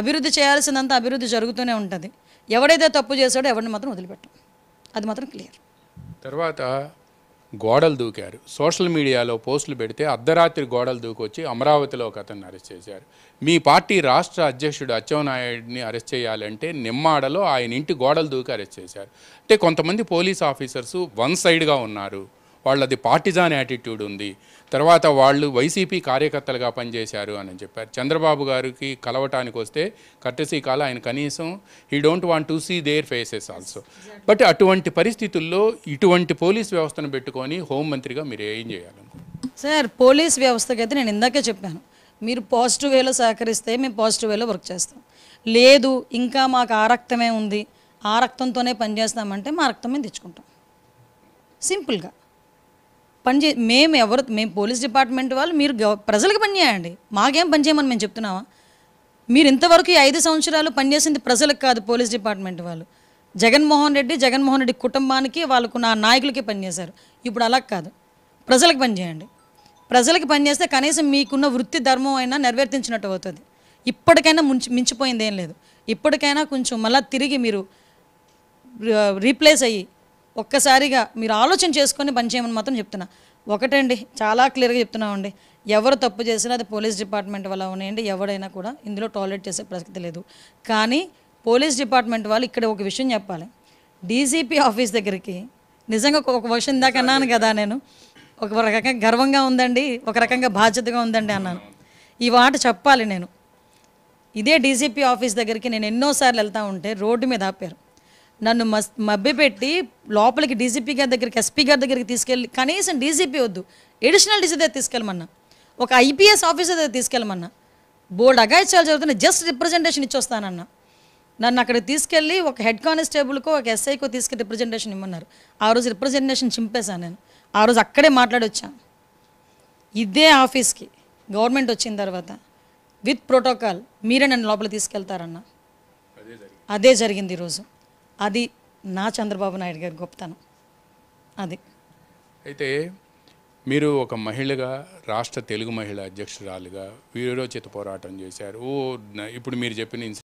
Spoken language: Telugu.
అభివృద్ధి చేయాల్సినంత అభివృద్ధి జరుగుతూనే ఉంటుంది ఎవడైతే తప్పు చేశాడో ఎవరిని మాత్రం వదిలిపెట్టం అది మాత్రం క్లియర్ తర్వాత గోడలు దూకారు సోషల్ మీడియాలో పోస్టులు పెడితే అర్ధరాత్రి గోడలు దూకొచ్చి అమరావతిలో ఒక అతన్ని అరెస్ట్ చేశారు మీ పార్టీ రాష్ట్ర అధ్యక్షుడు అచ్చెవనాయుడిని అరెస్ట్ చేయాలంటే నిమ్మాడలో ఆయన ఇంటి గోడలు దూకి అరెస్ట్ చేశారు అంటే కొంతమంది పోలీస్ ఆఫీసర్స్ వన్ సైడ్గా ఉన్నారు వాళ్ళది పార్టిజాన్ యాటిట్యూడ్ ఉంది తర్వాత వాళ్ళు వైసీపీ కార్యకర్తలుగా పనిచేశారు అని చెప్పారు చంద్రబాబు గారికి కలవటానికి వస్తే కట్టసీ కాల ఆయన కనీసం he don't want to see their faces also but అటువంటి పరిస్థితుల్లో ఇటువంటి పోలీస్ వ్యవస్థను పెట్టుకొని హోంమంత్రిగా మీరు ఏం చేయాలనుకుంటున్నారు సార్ పోలీస్ వ్యవస్థకి అయితే నేను ఇందాకే చెప్పాను మీరు పాజిటివ్ వేలో సహకరిస్తే మేము పాజిటివ్ వేలో వర్క్ చేస్తాం లేదు ఇంకా మాకు ఆ రక్తమే ఉంది ఆ రక్తంతోనే పనిచేస్తామంటే మా రక్తం మేము తెచ్చుకుంటాం సింపుల్గా పనిచే మేము ఎవరు మేము పోలీస్ డిపార్ట్మెంట్ వాళ్ళు మీరు ప్రజలకు పని చేయండి మాకేం పని చేయమని మేము చెప్తున్నామా మీరు ఇంతవరకు ఈ ఐదు సంవత్సరాలు పనిచేసింది ప్రజలకు కాదు పోలీస్ డిపార్ట్మెంట్ వాళ్ళు జగన్మోహన్ రెడ్డి జగన్మోహన్ రెడ్డి కుటుంబానికి వాళ్ళకు నా నాయకులకి పనిచేశారు ఇప్పుడు అలా కాదు ప్రజలకు పనిచేయండి ప్రజలకు పనిచేస్తే కనీసం మీకున్న వృత్తి ధర్మం అయినా నెరవేర్తించినట్టు అవుతుంది ఇప్పటికైనా ముంచి మించిపోయింది ఏం లేదు ఇప్పటికైనా కొంచెం మళ్ళీ తిరిగి మీరు రీప్లేస్ అయ్యి ఒక్కసారిగా మీరు ఆలోచన చేసుకొని పనిచేయమని మాత్రం చెప్తున్నా ఒకటండి చాలా క్లియర్గా చెప్తున్నామండి ఎవరు తప్పు చేసినా అది పోలీస్ డిపార్ట్మెంట్ వల్ల ఉన్నాయండి ఎవడైనా కూడా ఇందులో టాయిలెట్ చేసే ప్రసక్తి లేదు కానీ పోలీస్ డిపార్ట్మెంట్ వాళ్ళు ఇక్కడ ఒక విషయం చెప్పాలి డీజీపీ ఆఫీస్ దగ్గరికి నిజంగా ఒక క్వశ్చన్ ఇందాక అన్నాను కదా నేను ఒక రకంగా గర్వంగా ఉందండి ఒక రకంగా బాధ్యతగా ఉందండి అన్నాను ఈ మాట చెప్పాలి నేను ఇదే డీజీపీ ఆఫీస్ దగ్గరికి నేను ఎన్నోసార్లు వెళ్తూ ఉంటే రోడ్డు మీద ఆపారు నన్ను మస్ మభ్యపెట్టి లోపలికి డీసీపీ గారి దగ్గరికి ఎస్పీ గారి దగ్గరికి తీసుకెళ్ళి కనీసం డీసీపీ వద్దు ఎడిషనల్ డీసీ దగ్గర తీసుకెళ్ళమన్నా ఒక ఐపీఎస్ ఆఫీసర్ దగ్గర తీసుకెళ్ళమన్నా బోర్డు అగాయిత్యాలు జరుగుతున్న జస్ట్ రిప్రజెంటేషన్ ఇచ్చొస్తానన్నా నన్ను అక్కడ తీసుకెళ్ళి ఒక హెడ్ కానిస్టేబుల్కో ఒక ఎస్ఐకో తీసుకెళ్ళి రిప్రజెంటేషన్ ఇమ్మన్నారు ఆ రోజు రిప్రజెంటేషన్ చింపేశాను నేను ఆ రోజు అక్కడే మాట్లాడొచ్చాను ఇదే ఆఫీస్కి గవర్నమెంట్ వచ్చిన తర్వాత విత్ ప్రోటోకాల్ మీరే నన్ను లోపల తీసుకెళ్తారన్న అదే జరిగింది ఈరోజు అది నా చంద్రబాబు నాయుడు గారి గొప్పతనం అది అయితే మీరు ఒక మహిళగా రాష్ట్ర తెలుగు మహిళ అధ్యక్షురాలుగా వీరోచిత పోరాటం చేశారు ఓ ఇప్పుడు మీరు చెప్పిన